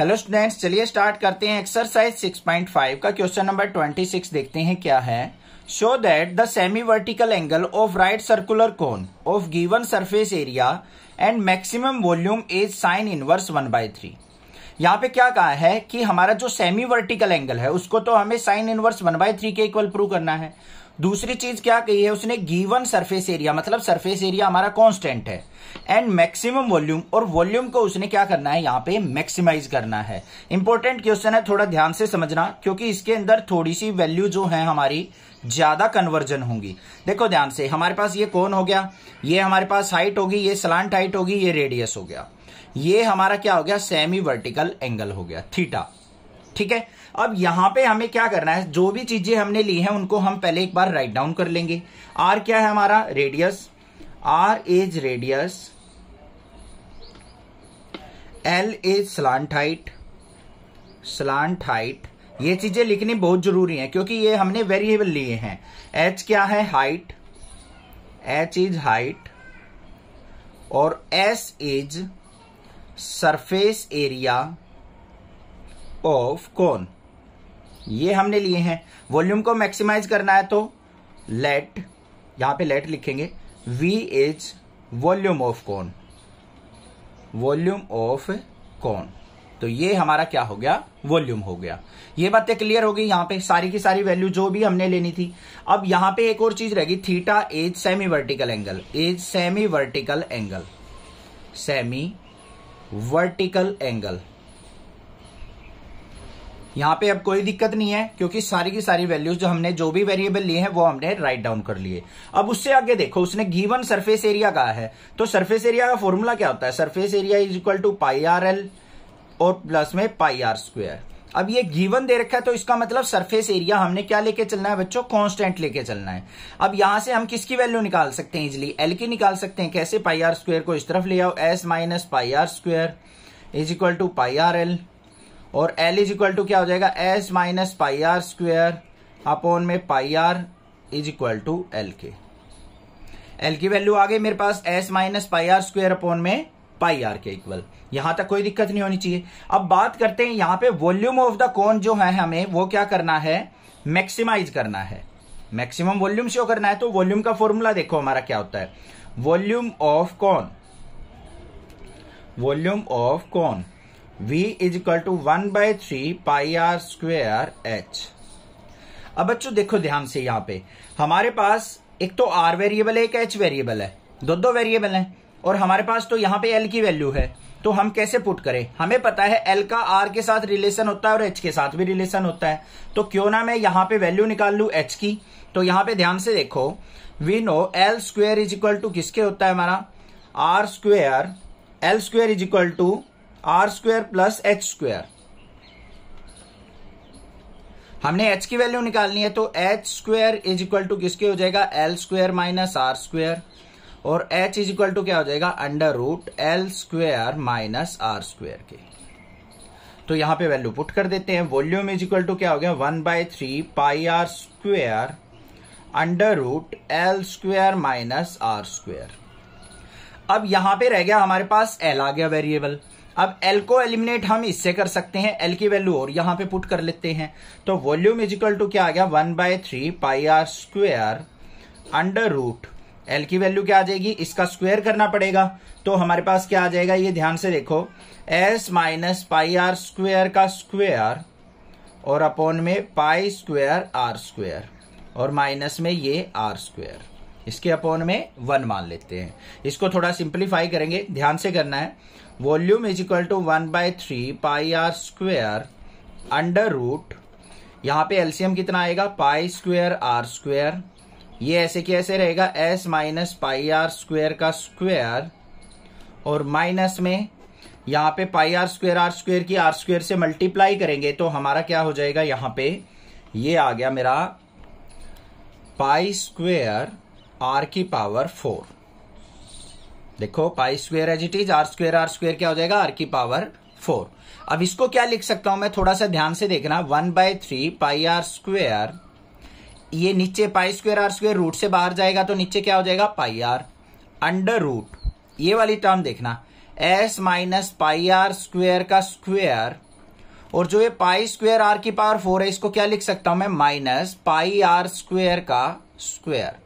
hello students चलिए start करते हैं एक्सरसाइज 6.5 का क्वेश्चन नंबर 26 देखते हैं क्या है show that the semi vertical angle of right circular cone of given surface area and maximum volume is sine inverse one by three यहाँ पे क्या कहा है कि हमारा जो सेमी वर्टिकल एंगल है उसको तो हमें sine inverse one by three के इक्वल प्रूव करना है दूसरी चीज क्या कही है उसने गिवन सरफेस एरिया मतलब सरफेस एरिया हमारा कांस्टेंट है एंड मैक्सिमम वॉल्यूम और वॉल्यूम को उसने क्या करना है यहां पे मैक्सिमाइज करना है इंपॉर्टेंट क्वेश्चन है थोड़ा ध्यान से समझना क्योंकि इसके अंदर थोड़ी सी वैल्यू जो है हमारी ज्यादा कन्वर्जन होंगी देखो ध्यान से हमारे पास ये कौन हो गया ये हमारे पास हाइट होगी ये स्लांट हाइट होगी ये रेडियस हो गया ये हमारा क्या हो गया सेमी वर्टिकल एंगल हो गया थीटा ठीक है अब यहां पे हमें क्या करना है जो भी चीजें हमने ली हैं उनको हम पहले एक बार राइट डाउन कर लेंगे आर क्या है हमारा radius R is radius L is slant height slant height ये चीजें लिखनी बहुत जरूरी है क्योंकि ये हमने वेरिएबल लिए हैं एच क्या है हाइट एच इज हाइट और S is surface area of cone ये हमने लिए हैं वॉल्यूम को मैक्सिमाइज करना है तो लेट यहां पे लेट लिखेंगे V is volume of cone volume of cone तो ये हमारा क्या हो गया वॉल्यूम हो गया ये बातें क्लियर हो गई यहाँ पे सारी की सारी वैल्यू जो भी हमने लेनी थी अब यहां पे एक और चीज रहेगी theta is semi vertical angle is semi vertical angle semi vertical angle यहाँ पे अब कोई दिक्कत नहीं है क्योंकि सारी की सारी वैल्यूज जो हमने जो भी वेरिएबल लिए हैं वो हमने राइट डाउन कर लिए अब उससे आगे देखो उसने गिवन सरफेस एरिया कहा है तो सरफेस एरिया का फॉर्मूला क्या होता है surface area is equal to pi R L और प्लस में पाई आर स्क्वेयर अब ये गिवन दे रखा है तो इसका मतलब सरफेस एरिया हमने क्या लेके चलना है बच्चों कांस्टेंट लेके चलना है अब यहां से हम किसकी वैल्यू निकाल सकते हैं इजली एल की निकाल सकते हैं कैसे पाई आर स्क्वेयर को इस तरफ ले आओ S minus pi R square is equal to pi R L और एल इज इक्वल टू क्या हो जाएगा S minus pi R square upon में pi R is equal to L के एल की वैल्यू आ गई मेरे पास S minus pi R square upon में पाई आर के इक्वल यहां तक कोई दिक्कत नहीं होनी चाहिए अब बात करते हैं यहां पे वॉल्यूम ऑफ द कोन जो है हमें वो क्या करना है मैक्सिमाइज करना है मैक्सिमम वॉल्यूम शो करना है तो वॉल्यूम का फॉर्मूला देखो हमारा क्या होता है volume of cone volume of cone v is equal to one by three pi R square H अब बच्चों देखो ध्यान से यहां पे हमारे पास एक तो आर वेरिएबल है एक एच वेरिएबल है दो दो वेरिएबल हैं और हमारे पास तो यहाँ पे एल की वैल्यू है तो हम कैसे पुट करें हमें पता है एल का आर के साथ रिलेशन होता है और एच के साथ भी रिलेशन होता है तो क्यों ना मैं यहाँ पे वैल्यू निकाल लू एच की तो यहाँ पे ध्यान से देखो we know L square is equal to किसके होता है हमारा R square L square is equal to R square plus H square हमने एच की वैल्यू निकालनी है तो H square is equal to किसके हो जाएगा L square minus R square और एच इज इक्वल टू क्या हो जाएगा under root L square minus R square के तो यहां पे वैल्यू पुट कर देते हैं वॉल्यूम इज इक्वल टू क्या हो गया one by three pi R square under root L square minus R square अब यहां पे रह गया हमारे पास एल आ गया वेरिएबल अब एल को एलिमिनेट हम इससे कर सकते हैं एल की वैल्यू और यहां पे पुट कर लेते हैं तो वॉल्यूम इजिकल टू क्या आ गया one by three pi R square under root L की वैल्यू क्या आ जाएगी इसका स्क्वेयर करना पड़ेगा तो हमारे पास क्या आ जाएगा ये ध्यान से देखो S minus pi R square का स्क्वेयर और अपॉन में पाई स्क्वेयर आर स्क्वेयर और माइनस में ये आर स्क्वेयर इसके अपॉन में वन मान लेते हैं इसको थोड़ा सिंप्लीफाई करेंगे ध्यान से करना है volume is equal to one by three pi R square under root यहाँ पे एलसीएम कितना आएगा पाई स्क्वेयर आर स्क्वेयर ये ऐसे कैसे ऐसे रहेगा S minus pi R square का स्क्वेयर और माइनस में यहां पे pi R square R square की आर स्क्वेयर से मल्टीप्लाई करेंगे तो हमारा क्या हो जाएगा यहां पे ये आ गया मेरा पाई स्क्वेयर आर की पावर फोर देखो pi square as it is R square R square क्या हो जाएगा आर की पावर फोर अब इसको क्या लिख सकता हूं मैं थोड़ा सा ध्यान से देखना one by three pi R square ये नीचे pi square R square root से बाहर जाएगा तो नीचे क्या हो जाएगा पाई आर अंडर रूट ये वाली टर्म देखना S minus pi R square का स्क्वेयर और जो ये पाई स्क्वेयर आर की पावर फोर है इसको क्या लिख सकता हूं मैं माइनस पाई आर स्क्वेयर का स्क्वेयर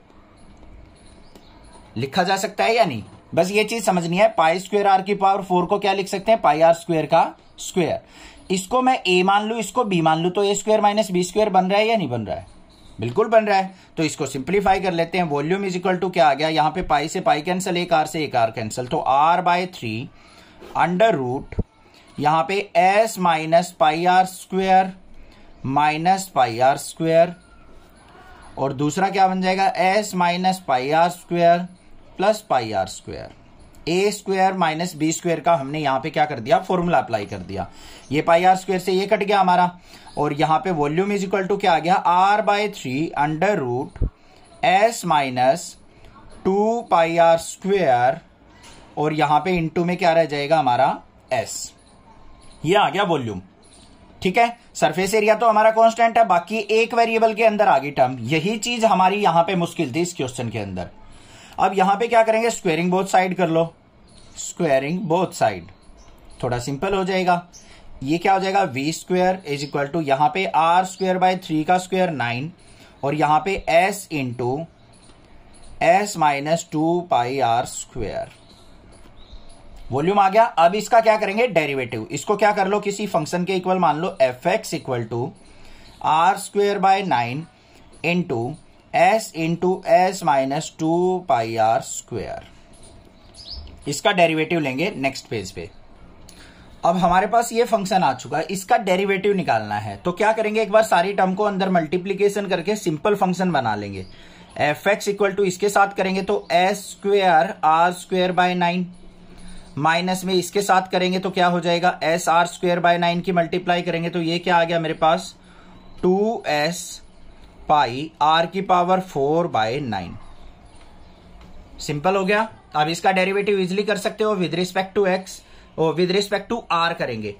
लिखा जा सकता है या नहीं बस ये चीज समझनी है पाई स्क्वेयर आर की पावर फोर को क्या लिख सकते हैं पाई आर स्क्वेयर का स्क्वेयर इसको मैं ए मान लू इसको बी मान लू तो A square minus B square बन रहा है या नहीं बन रहा है बिल्कुल बन रहा है तो इसको सिंप्लीफाई कर लेते हैं वॉल्यूम इज इक्वल टू क्या आ गया यहां पे पाई से पाई कैंसिल एक आर से एक आर कैंसिल तो R by three under root यहां पे S minus pi R square minus pi R square और दूसरा क्या बन जाएगा S minus pi R square plus pi R square A square minus B square का हमने यहां पे क्या कर दिया फॉर्मूला अप्लाई कर दिया ये पाई आर स्क्वायर से ये कट गया हमारा और यहां पे वॉल्यूम इज इक्वल टू क्या आ गया R by three under root S minus two pi R square और यहां पे इनटू में क्या रह जाएगा हमारा एस ये आ गया वॉल्यूम ठीक है सरफेस एरिया तो हमारा कॉन्स्टेंट है बाकी एक वेरिएबल के अंदर आ गई टर्म यही चीज हमारी यहां पर मुश्किल थी इस क्वेश्चन के अंदर अब यहां पे क्या करेंगे स्क्वेयरिंग बोथ साइड कर लो स्क्वेयरिंग बोथ साइड थोड़ा सिंपल हो जाएगा ये क्या हो जाएगा V square is equal to यहां पे आर स्क्वेयर बाय थ्री का स्क्वेयर नाइन और यहां पे S into S minus two pi R square volume आ गया अब इसका क्या करेंगे डेरिवेटिव इसको क्या कर लो किसी फंक्शन के इक्वल मान लो F X equal to R square by nine into S into S minus two pi R square इसका डेरिवेटिव लेंगे नेक्स्ट पेज पे अब हमारे पास ये फंक्शन आ चुका है इसका डेरिवेटिव निकालना है तो क्या करेंगे एक बार सारी टर्म को अंदर मल्टीप्लीकेशन करके सिंपल फंक्शन बना लेंगे एफ एक्स इक्वल टू इसके साथ करेंगे तो S square R square by nine minus में इसके साथ करेंगे तो क्या हो जाएगा S R square by nine की मल्टीप्लाई करेंगे तो ये क्या आ गया मेरे पास टू एस पाई आर की power four by nine simple हो गया अब इसका डेरिवेटिव इजिली कर सकते हो विद रिस्पेक्ट टू एक्स और विद रिस्पेक्ट टू आर करेंगे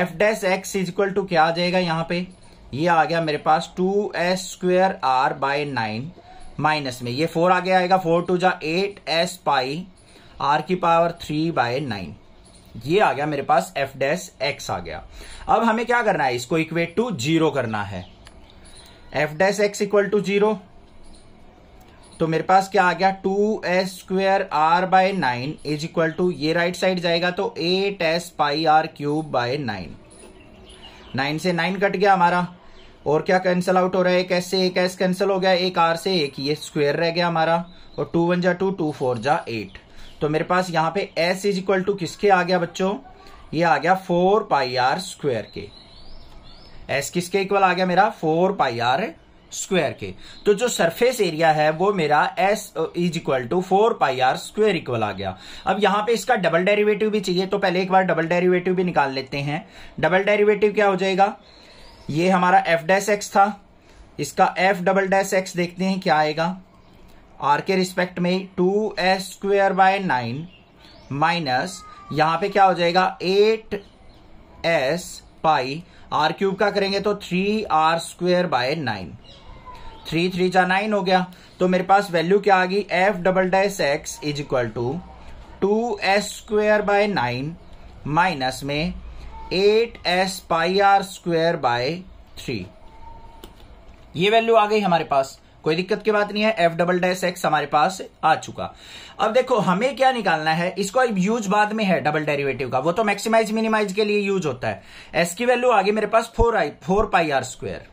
F dash X is equal to क्या आ जाएगा यहां पे ये आ गया मेरे पास two S square R by nine minus में ये फोर आगे आएगा फोर टू जा एट एस पाई आर की पावर थ्री बाय नाइन ये आ गया मेरे पास एफ डैस एक्स आ गया अब हमें क्या करना है इसको इक्वेट टू जीरो करना है F dash X equal to zero तो मेरे पास क्या आ गया two S square R by nine is equal to ये राइट साइड जाएगा तो eight S pi R cube by nine nine से नाइन कट गया हमारा और क्या कैंसिल आउट हो रहा है एक एस से एक एस कैंसिल हो गया एक आर से एक ये स्क्वेयर रह गया हमारा और टू वन जा टू टू फोर जा एट तो मेरे पास यहाँ पे एस इज इक्वल टू किसके आ गया बच्चों ये आ गया फोर पाई आर स्क्वेयर के एस किसके इक्वल आ गया मेरा फोर पाई आर स्क्वायर के तो जो सरफेस एरिया है वो मेरा S is equal to four pi R square equal आ गया अब यहां पे इसका डबल डेरिवेटिव भी चाहिए तो पहले एक बार डबल डेरिवेटिव भी निकाल लेते हैं डबल डेरिवेटिव क्या हो जाएगा ये हमारा एफ डैश एक्स था इसका एफ डबल डैश एक्स देखते हैं क्या आएगा आर के रिस्पेक्ट में two S square by nine minus यहां पे क्या हो जाएगा eight S pi R cube का करेंगे तो three R square by nine three three जा नाइन हो गया तो मेरे पास वैल्यू क्या आ गई F double dash X is equal to two S square by nine minus में eight S pi R square by three ये वैल्यू आ गई हमारे पास कोई दिक्कत की बात नहीं है एफ डबल डैश एक्स हमारे पास आ चुका अब देखो हमें क्या निकालना है इसको यूज बाद में है डबल डेरिवेटिव का वो तो मैक्सिमाइज मिनिमाइज के लिए यूज होता है एस की वैल्यू आगे मेरे पास फोर आई फोर पाई आर स्क्वायर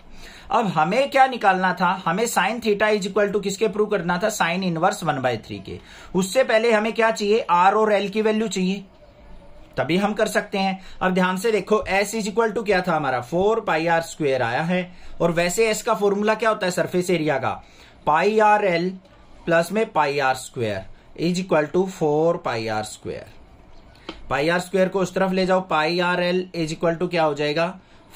अब हमें क्या निकालना था हमें sine theta is equal to किसके प्रूव करना था sine inverse one by three के उससे पहले हमें क्या चाहिए आर और एल की वैल्यू चाहिए तभी हम कर सकते हैं अब ध्यान से देखो एस इज इक्वल टू क्या था हमारा फोर पाई आर स्क्वेयर आया है और वैसे एस का फॉर्मूला क्या होता है सरफेस एरिया का पाई आर एल प्लस में pi R square is equal to four pi R square pi R square को उस तरफ ले जाओ pi R L is equal to क्या हो जाएगा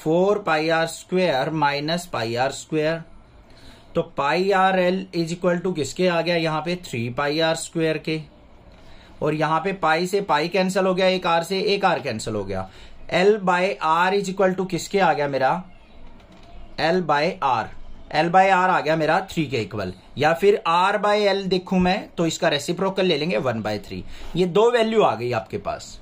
four pi R square minus pi R square तो pi R L is equal to किसके आ गया यहां पे थ्री पाई आर स्क्वेयर के और यहाँ पे पाई से पाई कैंसिल हो गया एक आर से एक आर कैंसिल हो गया L by R is equal to किसके आ गया मेरा L by R L by R आ गया मेरा थ्री के इक्वल या फिर आर बाय एल देखू मैं तो इसका रेसिप्रोकल ले लेंगे वन बाय थ्री ये दो वैल्यू आ गई आपके पास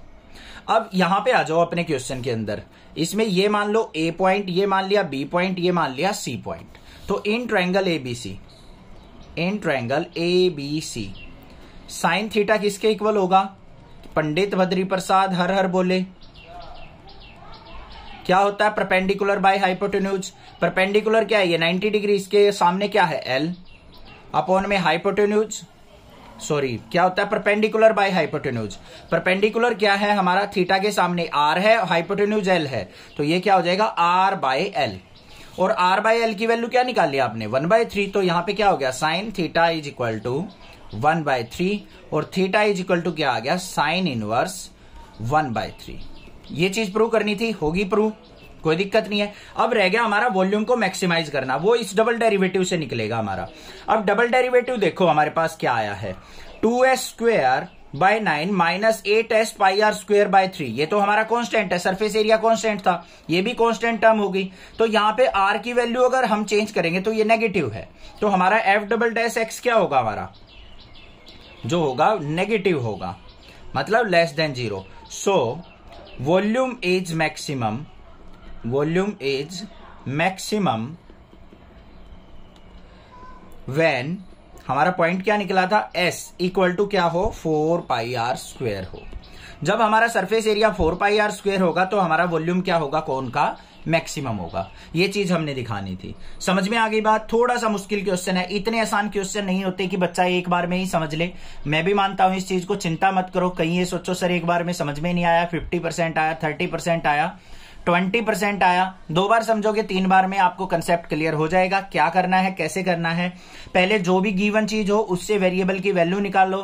अब यहां पे आ जाओ अपने क्वेश्चन के अंदर इसमें ये मान लो ए पॉइंट ये मान लिया बी पॉइंट ये मान लिया सी पॉइंट तो in triangle ABC in triangle ABC sine theta किसके इक्वल होगा पंडित भद्री प्रसाद हर हर बोले क्या होता है परपेंडिकुलर बाय हाइपोटेन्यूज परपेंडिकुलर क्या है ये 90 डिग्री इसके सामने क्या है एल अपॉन में हाइपोटेन्यूज सॉरी क्या होता है परपेंडिकुलर बाय हाइपोटेन्यूज परपेंडिकुलर क्या है हमारा थीटा के सामने आर है हाइपोटेन्यूज एल है तो ये क्या हो जाएगा आर बाय एल और आर बाय एल की वैल्यू क्या निकाल लिया आपने वन बाय थ्री तो यहां पे क्या हो गया sine theta is equal to one by three और थीटा इज इक्वल टू क्या आ गया sine inverse one by three ये चीज प्रूव करनी थी होगी प्रूव कोई दिक्कत नहीं है अब रह गया हमारा वॉल्यूम को मैक्सिमाइज करना वो इस डबल डेरिवेटिव से निकलेगा हमारा अब डबल डेरिवेटिव देखो हमारे पास क्या आया है two S square by nine minus eight S pi R square by three ये तो हमारा कांस्टेंट है सरफेस एरिया कांस्टेंट था ये भी कांस्टेंट टर्म होगी तो यहां पे आर की वैल्यू अगर हम चेंज करेंगे तो ये नेगेटिव है तो हमारा एफ डबल डैश एक्स क्या होगा हमारा जो होगा नेगेटिव होगा मतलब less than zero so volume is maximum volume is maximum when हमारा पॉइंट क्या निकला था एस इक्वल टू क्या हो फोर पाई आर स्क्वेयर हो जब हमारा surface area four pi R square होगा तो हमारा वॉल्यूम क्या होगा कौन का मैक्सिमम होगा ये चीज हमने दिखानी थी समझ में आ गई बात थोड़ा सा मुश्किल क्वेश्चन है इतने आसान क्वेश्चन नहीं होते कि बच्चा एक बार में ही समझ ले मैं भी मानता हूं इस चीज को चिंता मत करो कहीं ये सोचो सर एक बार में समझ में नहीं आया फिफ्टी परसेंट आया थर्टी परसेंट आया ट्वेंटी परसेंट आया दो बार समझोगे तीन बार में आपको कंसेप्ट क्लियर हो जाएगा क्या करना है कैसे करना है पहले जो भी गिवन चीज हो उससे वेरिएबल की वैल्यू निकाल लो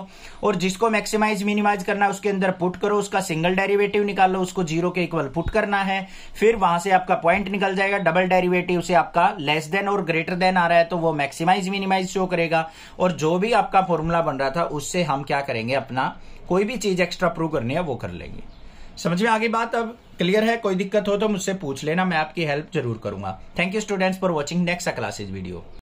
और जिसको मैक्सिमाइज मिनिमाइज करना है उसके अंदर पुट करो उसका सिंगल डेरिवेटिव निकाल लो उसको जीरो के इक्वल पुट करना है फिर वहां से आपका पॉइंट निकल जाएगा डबल डेरिवेटिव से आपका लेस देन और ग्रेटर देन आ रहा है तो वो मैक्सिमाइज मिनिमाइज शो करेगा और जो भी आपका फॉर्मूला बन रहा था उससे हम क्या करेंगे अपना कोई भी चीज एक्स्ट्रा प्रूव करनी है वो कर लेंगे समझ में आगे बात अब क्लियर है कोई दिक्कत हो तो मुझसे पूछ लेना मैं आपकी हेल्प जरूर करूंगा thank you students for watching next classes video